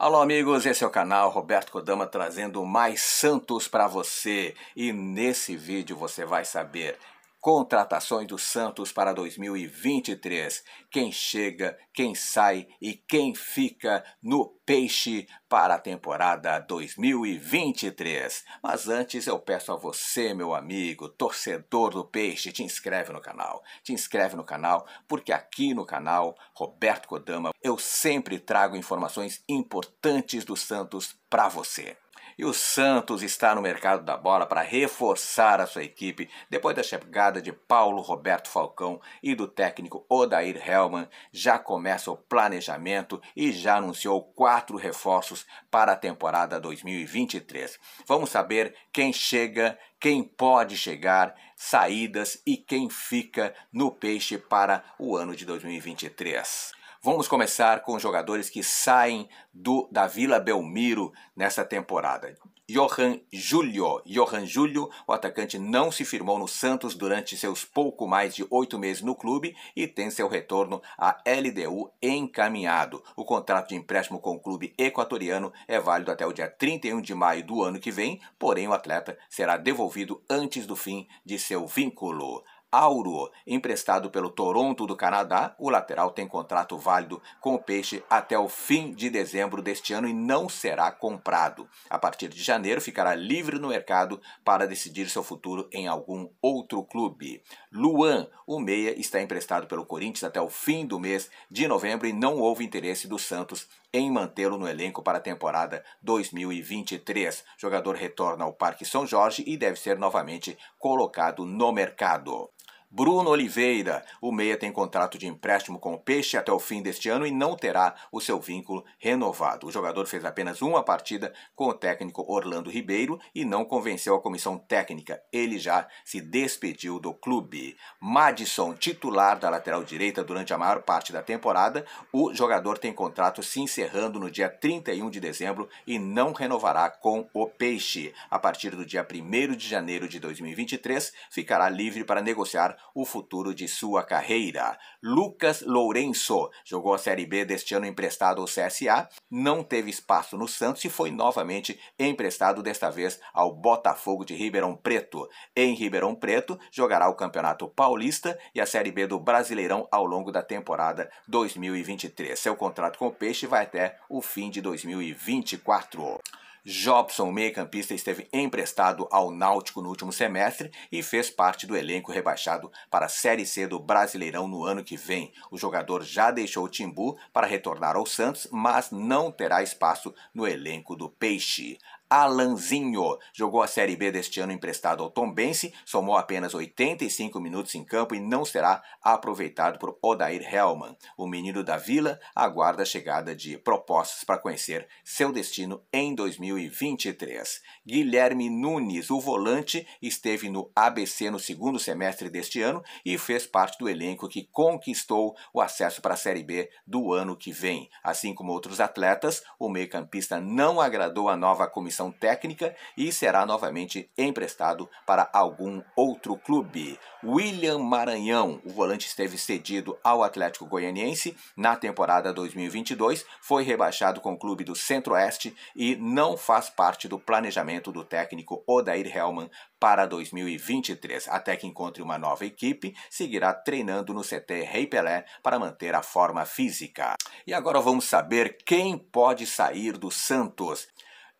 Alô, amigos, esse é o canal Roberto Kodama trazendo mais santos para você. E nesse vídeo você vai saber Contratações do Santos para 2023. Quem chega, quem sai e quem fica no peixe para a temporada 2023. Mas antes eu peço a você, meu amigo, torcedor do peixe, te inscreve no canal. Te inscreve no canal, porque aqui no canal Roberto Kodama eu sempre trago informações importantes do Santos para você. E o Santos está no mercado da bola para reforçar a sua equipe depois da chegada de Paulo Roberto Falcão e do técnico Odair Hellman. Já começa o planejamento e já anunciou quatro reforços para a temporada 2023. Vamos saber quem chega, quem pode chegar, saídas e quem fica no peixe para o ano de 2023. Vamos começar com os jogadores que saem do, da Vila Belmiro nessa temporada. Johan Julio. Johan Julio, o atacante não se firmou no Santos durante seus pouco mais de oito meses no clube e tem seu retorno à LDU encaminhado. O contrato de empréstimo com o clube equatoriano é válido até o dia 31 de maio do ano que vem, porém o atleta será devolvido antes do fim de seu vínculo. Auro, emprestado pelo Toronto do Canadá. O lateral tem contrato válido com o Peixe até o fim de dezembro deste ano e não será comprado. A partir de janeiro, ficará livre no mercado para decidir seu futuro em algum outro clube. Luan, o meia, está emprestado pelo Corinthians até o fim do mês de novembro e não houve interesse do Santos em mantê-lo no elenco para a temporada 2023. O jogador retorna ao Parque São Jorge e deve ser novamente colocado no mercado. Bruno Oliveira. O Meia tem contrato de empréstimo com o Peixe até o fim deste ano e não terá o seu vínculo renovado. O jogador fez apenas uma partida com o técnico Orlando Ribeiro e não convenceu a comissão técnica. Ele já se despediu do clube. Madison, titular da lateral direita durante a maior parte da temporada, o jogador tem contrato se encerrando no dia 31 de dezembro e não renovará com o Peixe. A partir do dia 1 de janeiro de 2023, ficará livre para negociar o futuro de sua carreira. Lucas Lourenço jogou a Série B deste ano emprestado ao CSA, não teve espaço no Santos e foi novamente emprestado, desta vez ao Botafogo de Ribeirão Preto. Em Ribeirão Preto, jogará o Campeonato Paulista e a Série B do Brasileirão ao longo da temporada 2023. Seu contrato com o Peixe vai até o fim de 2024. Jobson, meio-campista, esteve emprestado ao Náutico no último semestre e fez parte do elenco rebaixado para a Série C do Brasileirão no ano que vem. O jogador já deixou o Timbu para retornar ao Santos, mas não terá espaço no elenco do Peixe. Alanzinho. Jogou a Série B deste ano emprestado ao Tombense, somou apenas 85 minutos em campo e não será aproveitado por Odair Hellman. O menino da Vila aguarda a chegada de propostas para conhecer seu destino em 2023. Guilherme Nunes, o volante, esteve no ABC no segundo semestre deste ano e fez parte do elenco que conquistou o acesso para a Série B do ano que vem. Assim como outros atletas, o meio-campista não agradou a nova comissão comissão técnica e será novamente emprestado para algum outro clube. William Maranhão, o volante esteve cedido ao Atlético Goianiense na temporada 2022, foi rebaixado com o clube do Centro-Oeste e não faz parte do planejamento do técnico Odair Hellman para 2023. Até que encontre uma nova equipe, seguirá treinando no CT Rei Pelé para manter a forma física. E agora vamos saber quem pode sair do Santos.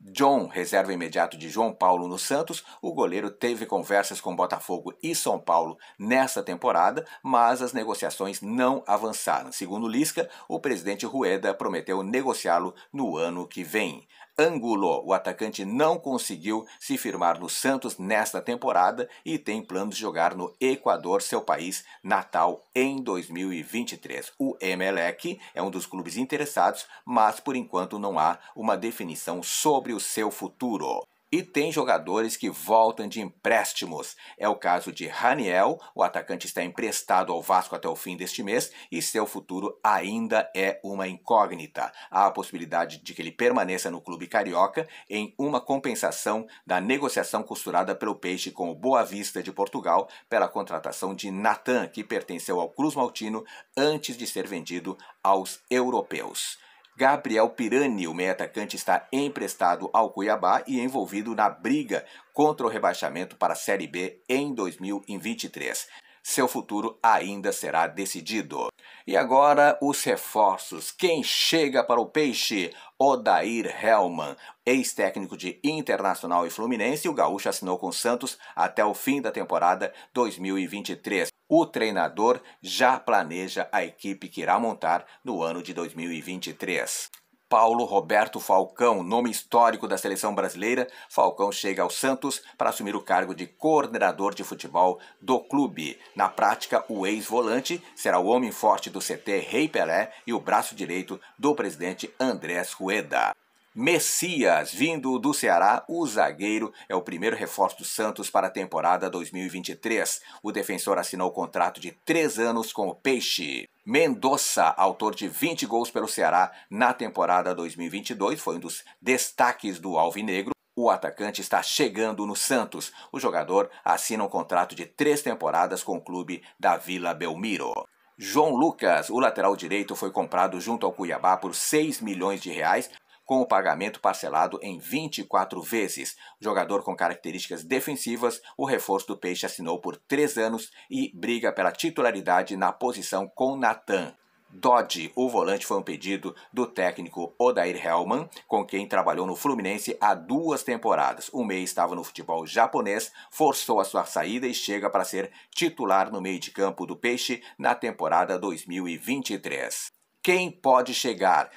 John, reserva imediato de João Paulo no Santos, o goleiro teve conversas com Botafogo e São Paulo nesta temporada, mas as negociações não avançaram. Segundo Lisca, o presidente Rueda prometeu negociá-lo no ano que vem. Angulo. O atacante não conseguiu se firmar no Santos nesta temporada e tem planos de jogar no Equador, seu país natal, em 2023. O Emelec é um dos clubes interessados, mas por enquanto não há uma definição sobre o seu futuro. E tem jogadores que voltam de empréstimos. É o caso de Raniel, o atacante está emprestado ao Vasco até o fim deste mês e seu futuro ainda é uma incógnita. Há a possibilidade de que ele permaneça no clube carioca em uma compensação da negociação costurada pelo Peixe com o Boa Vista de Portugal pela contratação de Natan, que pertenceu ao Cruz Maltino antes de ser vendido aos europeus. Gabriel Pirani, o meio-atacante, está emprestado ao Cuiabá e envolvido na briga contra o rebaixamento para a Série B em 2023. Seu futuro ainda será decidido. E agora os reforços. Quem chega para o peixe? Odair Hellman, ex-técnico de Internacional e Fluminense, o gaúcho assinou com o Santos até o fim da temporada 2023. O treinador já planeja a equipe que irá montar no ano de 2023. Paulo Roberto Falcão, nome histórico da seleção brasileira, Falcão chega ao Santos para assumir o cargo de coordenador de futebol do clube. Na prática, o ex-volante será o homem forte do CT Rei Pelé e o braço direito do presidente Andrés Rueda. Messias, vindo do Ceará, o zagueiro é o primeiro reforço do Santos para a temporada 2023. O defensor assinou o contrato de três anos com o Peixe. Mendonça, autor de 20 gols pelo Ceará na temporada 2022, foi um dos destaques do Alvinegro. O atacante está chegando no Santos. O jogador assina um contrato de três temporadas com o clube da Vila Belmiro. João Lucas, o lateral direito, foi comprado junto ao Cuiabá por 6 milhões de reais com o pagamento parcelado em 24 vezes. Jogador com características defensivas, o reforço do Peixe assinou por três anos e briga pela titularidade na posição com Natan. Dodge, o volante, foi um pedido do técnico Odair Hellman, com quem trabalhou no Fluminense há duas temporadas. O mês estava no futebol japonês, forçou a sua saída e chega para ser titular no meio de campo do Peixe na temporada 2023. Quem pode chegar?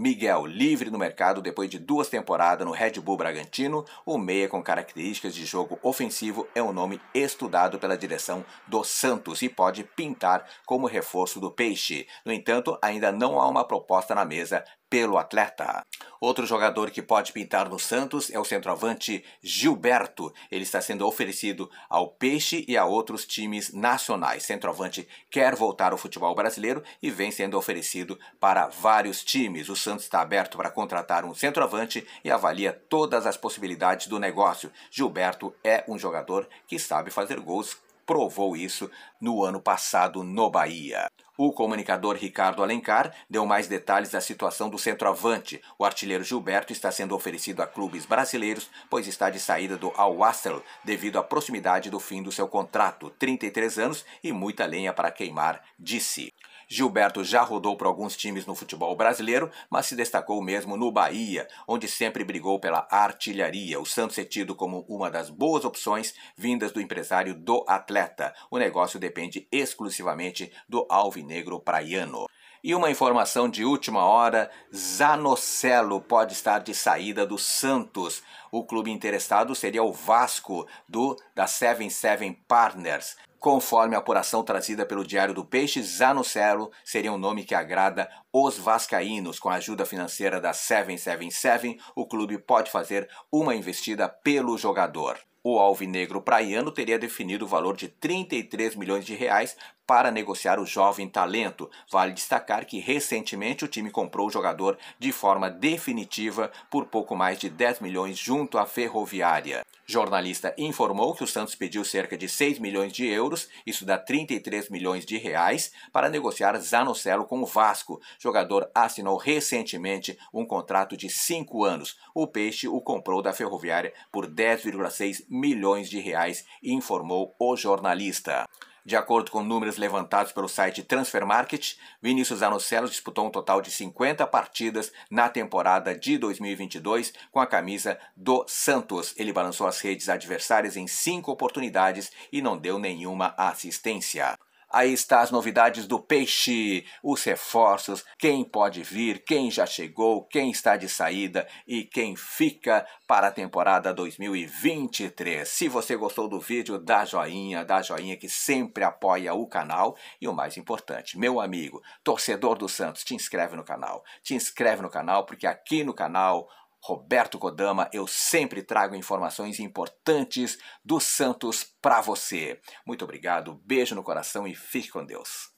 Miguel, livre no mercado depois de duas temporadas no Red Bull Bragantino, o meia com características de jogo ofensivo é um nome estudado pela direção do Santos e pode pintar como reforço do Peixe. No entanto, ainda não há uma proposta na mesa pelo atleta. Outro jogador que pode pintar no Santos é o centroavante Gilberto. Ele está sendo oferecido ao Peixe e a outros times nacionais. Centroavante quer voltar ao futebol brasileiro e vem sendo oferecido para vários times. O Santos está aberto para contratar um centroavante e avalia todas as possibilidades do negócio. Gilberto é um jogador que sabe fazer gols provou isso no ano passado no Bahia. O comunicador Ricardo Alencar deu mais detalhes da situação do centroavante. O artilheiro Gilberto está sendo oferecido a clubes brasileiros, pois está de saída do Al Wastel devido à proximidade do fim do seu contrato, 33 anos e muita lenha para queimar, disse. Gilberto já rodou por alguns times no futebol brasileiro, mas se destacou mesmo no Bahia, onde sempre brigou pela artilharia. O Santos é tido como uma das boas opções vindas do empresário do atleta. O negócio depende exclusivamente do alvinegro praiano. E uma informação de última hora: Zanocelo pode estar de saída do Santos. O clube interessado seria o Vasco, do da 77 Partners. Conforme a apuração trazida pelo Diário do Peixe, Zanocelo seria um nome que agrada os vascaínos. Com a ajuda financeira da 777, o clube pode fazer uma investida pelo jogador. O alvinegro praiano teria definido o valor de 33 milhões de reais para negociar o jovem talento. Vale destacar que recentemente o time comprou o jogador de forma definitiva por pouco mais de 10 milhões junto à Ferroviária. Jornalista informou que o Santos pediu cerca de 6 milhões de euros, isso dá 33 milhões de reais, para negociar Zanocelo com o Vasco. jogador assinou recentemente um contrato de 5 anos. O Peixe o comprou da Ferroviária por 10,6 milhões de reais, informou o jornalista. De acordo com números levantados pelo site Transfer Market, Vinícius Anocelos disputou um total de 50 partidas na temporada de 2022 com a camisa do Santos. Ele balançou as redes adversárias em cinco oportunidades e não deu nenhuma assistência. Aí está as novidades do peixe, os reforços, quem pode vir, quem já chegou, quem está de saída e quem fica para a temporada 2023. Se você gostou do vídeo, dá joinha, dá joinha que sempre apoia o canal e o mais importante, meu amigo, torcedor do Santos, te inscreve no canal. Te inscreve no canal porque aqui no canal Roberto Kodama, eu sempre trago informações importantes do Santos para você. Muito obrigado, beijo no coração e fique com Deus.